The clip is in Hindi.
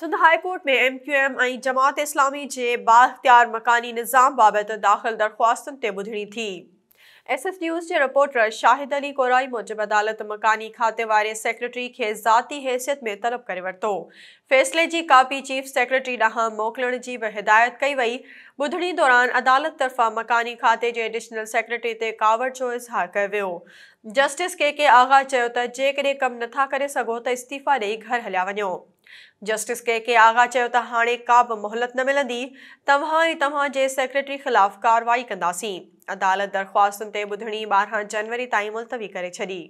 ᱥᱩᱫ হাই কোর্ট মে এমকিউএম আই জামাত ইসলামি জে বাখতিয়ার মকানি নিজাম বাবত দাখিল দরখাস্ত তে বুধড়ি থি এসএস নিউজ জে রিপোর্টার शाहिद আলী কোরাই মুজব আদালত মকানি খাতেওয়ারে সেক্রেটারি কে ذاتی হায়েত মে তলব করই বর্তো ফয়সলে জি কপি চিফ সেক্রেটারি দাহ মোকলন জি হিদায়াত কাই হই বুধড়ি দোরান আদালত তরফা মকানি খাতে জে অ্যাডিশনাল সেক্রেটারি তে কাওড় চোজ হাক কওয়ো জাস্টিস কে কে আগা চয়তা জে করে কম নাথা করে সগো তা ইস্তফা দেই ঘর হলাওনও जस्टिस के के आगा चयो त हाणे का बि मोहलत न मिलंदी तव्हां ई तव्हांजे सेक्रेटरी ख़िलाफ़ु कारवाई कंदासीं अदालत दरख़्वास्तुनि ते ॿुधणी ॿारहं जनवरी ताईं मुल्तवी करे छॾी